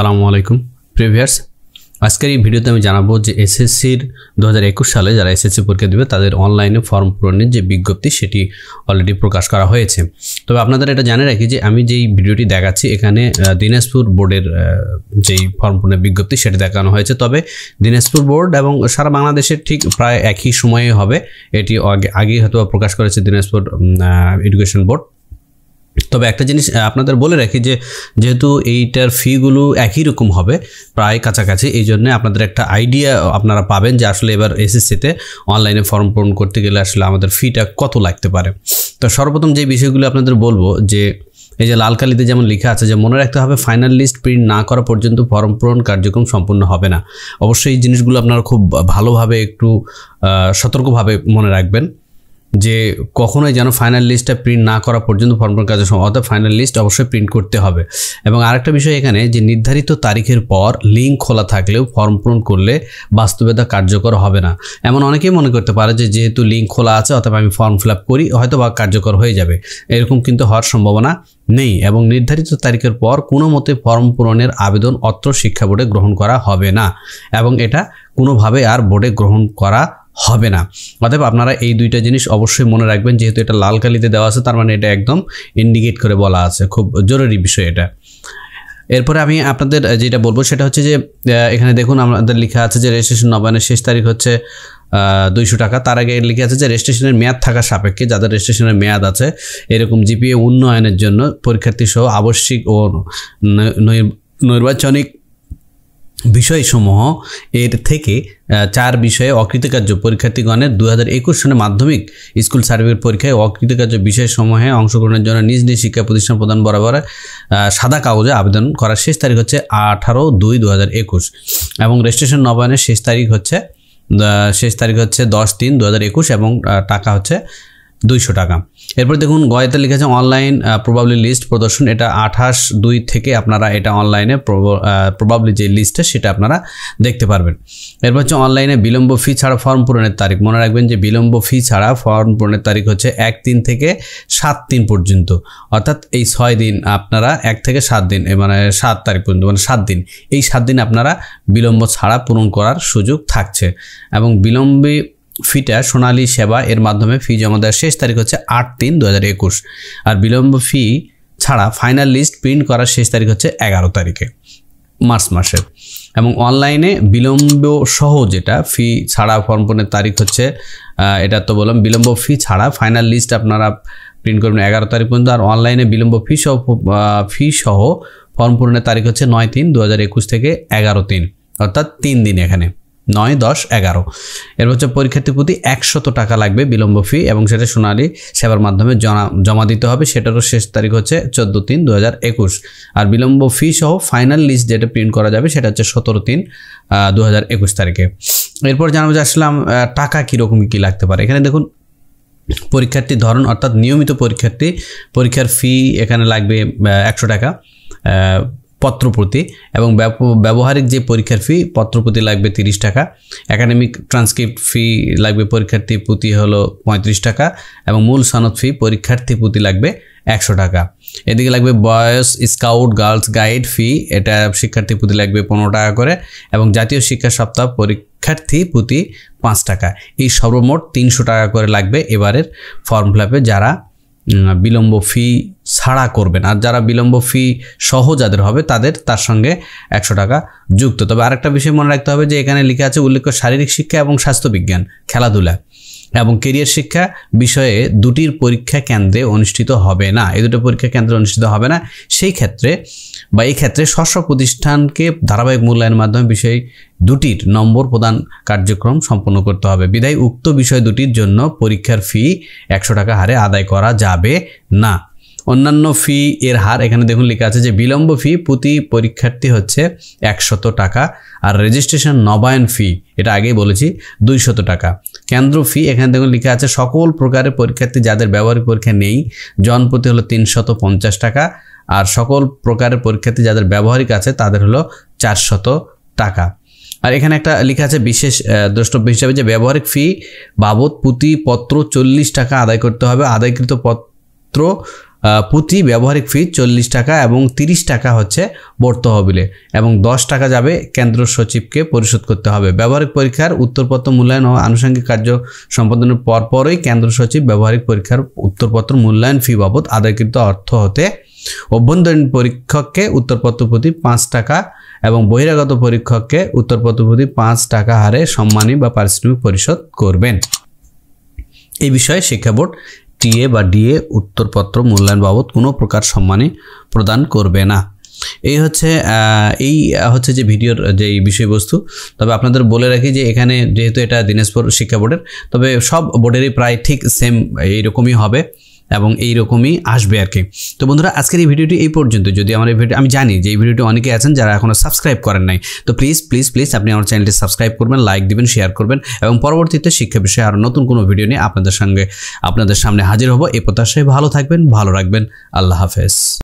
আসসালামু আলাইকুম প্রিভিয়ার্স আজকের এই ভিডিওতে আমি জানাবো যে এসএসসির দু সালে যারা এসএসসি পরীক্ষা দেবে তাদের অনলাইনে ফর্ম পূরণের যে বিজ্ঞপ্তি সেটি অলরেডি প্রকাশ করা হয়েছে তবে আপনাদের এটা জানে রাখি যে আমি যেই ভিডিওটি দেখাচ্ছি এখানে দিনাজপুর বোর্ডের যেই ফর্ম পূরণের বিজ্ঞপ্তি সেটি দেখানো হয়েছে তবে দিনাজপুর বোর্ড এবং সারা বাংলাদেশের ঠিক প্রায় একই সময়ে হবে এটি আগে আগেই হয়তো প্রকাশ করেছে দিনাজপুর এডুকেশন বোর্ড তবে একটা জিনিস আপনাদের বলে রাখি যে যেহেতু এইটার ফিগুলো একই রকম হবে প্রায় কাছাকাছি এই জন্য আপনাদের একটা আইডিয়া আপনারা পাবেন যে আসলে এবার এসএসসিতে অনলাইনে ফর্ম পূরণ করতে গেলে আসলে আমাদের ফিটা কত লাগতে পারে তো সর্বপ্রথম যে বিষয়গুলো আপনাদের বলবো যে এই যে লাল কালিতে যেমন লেখা আছে যে মনে রাখতে হবে ফাইনাল লিস্ট প্রিন্ট না করা পর্যন্ত ফর্ম পূরণ কার্যক্রম সম্পূর্ণ হবে না অবশ্যই এই জিনিসগুলো আপনারা খুব ভালোভাবে একটু সতর্কভাবে মনে রাখবেন যে কখনোই যেন ফাইনাল লিস্টটা প্রিন্ট না করা পর্যন্ত ফর্ম পূরণ কাজের সময় অর্থাৎ ফাইনাল লিস্ট অবশ্যই প্রিন্ট করতে হবে এবং আরেকটা বিষয় এখানে যে নির্ধারিত তারিখের পর লিঙ্ক খোলা থাকলেও ফর্ম পূরণ করলে বাস্তবে তা কার্যকর হবে না এমন অনেকেই মনে করতে পারে যে যেহেতু লিঙ্ক খোলা আছে অথবা আমি ফর্ম ফিল আপ করি হয়তো বা কার্যকর হয়ে যাবে এরকম কিন্তু হওয়ার সম্ভাবনা নেই এবং নির্ধারিত তারিখের পর কোনো মতে ফর্ম পূরণের আবেদন অত্র শিক্ষা বোর্ডে গ্রহণ করা হবে না এবং এটা কোনোভাবে আর বোর্ডে গ্রহণ করা হবে না অতএব আপনারা এই দুইটা জিনিস অবশ্যই মনে রাখবেন যেহেতু এটা লাল কালিতে দেওয়া আছে তার মানে এটা একদম ইন্ডিকেট করে বলা আছে খুব জরুরি বিষয় এটা এরপরে আমি আপনাদের যেটা বলবো সেটা হচ্ছে যে এখানে দেখুন আমাদের লেখা আছে যে রেজিস্ট্রেশন নবায়নের শেষ তারিখ হচ্ছে দুইশো টাকা তার আগে লিখে আছে যে রেজিস্ট্রেশনের মেয়াদ থাকা সাপেক্ষে যাদের রেজিস্ট্রেশনের মেয়াদ আছে এরকম জিপিএ উন্নয়নের জন্য পরীক্ষার্থী সহ আবশ্যিক ও নৈর্বাচনিক বিষয়সমূহ এর থেকে চার বিষয়ে অকৃতকার্য পরীক্ষার্থীগণের দু হাজার একুশ সনে মাধ্যমিক স্কুল সার্ভিস পরীক্ষায় অকৃতকার্য বিষয়সমূহে অংশগ্রহণের জন্য নিজ নিজ শিক্ষা প্রতিষ্ঠান প্রদান বরাবর সাদা কাগজে আবেদন করার শেষ তারিখ হচ্ছে আঠারো দুই দু হাজার একুশ এবং রেজিস্ট্রেশন নবায়নের শেষ তারিখ হচ্ছে শেষ তারিখ হচ্ছে দশ তিন দু হাজার একুশ এবং টাকা হচ্ছে দুইশো টাকা এরপর দেখুন গয়েতে লিখেছে অনলাইন প্রবাবলি লিস্ট প্রদর্শন এটা আঠাশ দুই থেকে আপনারা এটা অনলাইনে প্রবাবলি যে লিস্টে সেটা আপনারা দেখতে পারবেন এরপর হচ্ছে অনলাইনে বিলম্ব ফি ছাড়া ফর্ম পূরণের তারিখ মনে রাখবেন যে বিলম্ব ফি ছাড়া ফর্ম পূরণের তারিখ হচ্ছে এক তিন থেকে সাত দিন পর্যন্ত অর্থাৎ এই ছয় দিন আপনারা এক থেকে সাত দিন মানে সাত তারিখ পর্যন্ত মানে সাত দিন এই সাত দিন আপনারা বিলম্ব ছাড়া পূরণ করার সুযোগ থাকছে এবং বিলম্বে ফিটা সোনালী সেবা এর মাধ্যমে ফি জমা দেওয়ার শেষ তারিখ হচ্ছে আট তিন দু একুশ আর বিলম্ব ফি ছাড়া ফাইনাল লিস্ট প্রিন্ট করার শেষ তারিখ হচ্ছে এগারো তারিখে মার্চ মাসের এবং অনলাইনে বিলম্ব সহ যেটা ফি ছাড়া ফর্ম পূরণের তারিখ হচ্ছে এটা তো বললাম বিলম্ব ফি ছাড়া ফাইনাল লিস্ট আপনারা প্রিন্ট করবেন এগারো তারিখ পর্যন্ত আর অনলাইনে বিলম্ব ফি সহ ফি সহ ফর্ম পূরণের তারিখ হচ্ছে নয় তিন দু থেকে এগারো তিন অর্থাৎ তিন দিন এখানে নয় দশ এগারো এর বছর পরীক্ষার্থী প্রতি একশত টাকা লাগবে বিলম্ব ফি এবং সেটা সোনালি সেবার মাধ্যমে জমা দিতে হবে সেটারও শেষ তারিখ হচ্ছে চোদ্দ তিন দু আর বিলম্ব ফি সহ ফাইনাল লিস্ট যেটা প্রিন্ট করা যাবে সেটা হচ্ছে সতেরো তিন দু তারিখে এরপর জানাবো যে আসলাম টাকা কীরকম কী লাগতে পারে এখানে দেখুন পরীক্ষার্থী ধরন অর্থাৎ নিয়মিত পরীক্ষার্থী পরীক্ষার ফি এখানে লাগবে একশো টাকা পত্রপ্রতি এবং ব্যবহারিক যে পরীক্ষার ফি পত্রপ্রতি লাগবে তিরিশ টাকা একাডেমিক ট্রান্সক্রিপ্ট ফি লাগবে পরীক্ষার্থী প্রতি হলো পঁয়ত্রিশ টাকা এবং মূল সনদ ফি পরীক্ষার্থী প্রতি লাগবে একশো টাকা এদিকে লাগবে বয়স স্কাউট গার্লস গাইড ফি এটা শিক্ষার্থী প্রতি লাগবে পনেরো টাকা করে এবং জাতীয় শিক্ষা সপ্তাহ পরীক্ষার্থী প্রতি পাঁচ টাকা এই সর্বমোট তিনশো টাকা করে লাগবে এবারের ফর্ম ফিল যারা বিলম্ব ফি ছাড়া করবেন আর যারা বিলম্ব ফি সহ যাদের হবে তাদের তার সঙ্গে একশো টাকা যুক্ত তবে আরেকটা বিষয় মনে রাখতে হবে যে এখানে লিখে আছে উল্লেখ্য শারীরিক শিক্ষা এবং স্বাস্থ্যবিজ্ঞান খেলাধুলা এবং কেরিয়ার শিক্ষা বিষয়ে দুটির পরীক্ষা কেন্দ্রে অনুষ্ঠিত হবে না এই দুটো পরীক্ষা কেন্দ্রে অনুষ্ঠিত হবে না সেই ক্ষেত্রে বা এই ক্ষেত্রে স্বস্ব প্রতিষ্ঠানকে ধারাবাহিক মূল্যায়নের মাধ্যমে বিষয় দুটির নম্বর প্রদান কার্যক্রম সম্পন্ন করতে হবে বিদায় উক্ত বিষয় দুটির জন্য পরীক্ষার ফি একশো টাকা হারে আদায় করা যাবে না অন্যান্য ফি এর হার এখানে দেখুন লেখা আছে যে বিলম্ব ফি প্রতি পরীক্ষার্থী হচ্ছে একশত টাকা আর রেজিস্ট্রেশন নবায়ন ফি এটা আগেই বলেছি দুইশত টাকা কেন্দ্র ফি এখানে দেখুন লেখা আছে সকল প্রকারের পরীক্ষার্থী যাদের ব্যবহারিক পরীক্ষা নেই জনপ্রতি হলো তিনশত পঞ্চাশ টাকা আর সকল প্রকারের পরীক্ষার্থী যাদের ব্যবহারিক আছে তাদের হলো চারশত টাকা আর এখানে একটা লেখা আছে বিশেষ দ্রষ্টব্য হিসাবে যে ব্যবহারিক ফি বাবদ পুঁতি পত্র চল্লিশ টাকা আদায় করতে হবে আদায়কৃত পত্র প্রতি ব্যবহারিক ফি চল্লিশ টাকা এবং ৩০ টাকা হচ্ছে বর্তহবিলে এবং ১০ টাকা যাবে কেন্দ্র সচিবকে পরিশোধ করতে হবে ব্যবহারিক পরীক্ষার উত্তরপত্র মূল্যায়ন ও আনুষঙ্গিক কার্য সম্পাদনের পরপরই কেন্দ্র সচিব ব্যবহারিক পরীক্ষার উত্তরপত্র মূল্যায়ন ফি বাবদ আদায়কৃত অর্থ হতে অভ্যন্তরীণ পরীক্ষককে উত্তরপত্র প্রতি পাঁচ টাকা এবং বহিরাগত পরীক্ষককে উত্তরপত্র প্রতি পাঁচ টাকা হারে সম্মানী বা পারিশ্রমিক পরিশোধ করবেন এই বিষয়ে শিক্ষা বোর্ড টিএ বা ডিএ উত্তরপত্র মূল্যায়ন বাবদ কোনো প্রকার সম্মানে প্রদান করবে না এই হচ্ছে এই হচ্ছে যে ভিডিওর যে বিষয়বস্তু তবে আপনাদের বলে রাখি যে এখানে যেহেতু এটা দিনাজপুর শিক্ষা বোর্ডের তবে সব বোর্ডেরই প্রায় ঠিক সেম এইরকমই হবে এবং এই রকমই আসবে আর কি তো বন্ধুরা আজকের এই ভিডিওটি এই পর্যন্ত যদি আমার এই ভিডিও আমি জানি যে এই ভিডিওটি অনেকে আছেন যারা এখনও সাবস্ক্রাইব করেন নাই তো প্লিজ প্লিজ প্লিজ আপনি আমার চ্যানেলটি সাবস্ক্রাইব করবেন লাইক দিবেন শেয়ার করবেন এবং পরবর্তীতে শিক্ষা বিষয়ে আরও নতুন কোনো ভিডিও নিয়ে আপনাদের সঙ্গে আপনাদের সামনে হাজির হব এ প্রত্যাশায় ভালো থাকবেন ভালো রাখবেন আল্লাহ হাফেজ